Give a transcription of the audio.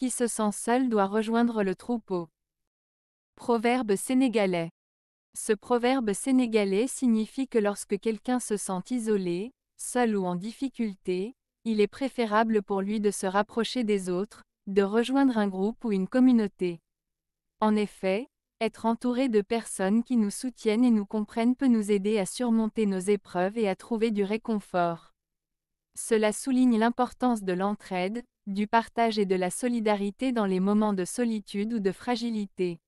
Qui se sent seul doit rejoindre le troupeau. Proverbe sénégalais. Ce proverbe sénégalais signifie que lorsque quelqu'un se sent isolé, seul ou en difficulté, il est préférable pour lui de se rapprocher des autres, de rejoindre un groupe ou une communauté. En effet, être entouré de personnes qui nous soutiennent et nous comprennent peut nous aider à surmonter nos épreuves et à trouver du réconfort. Cela souligne l'importance de l'entraide, du partage et de la solidarité dans les moments de solitude ou de fragilité.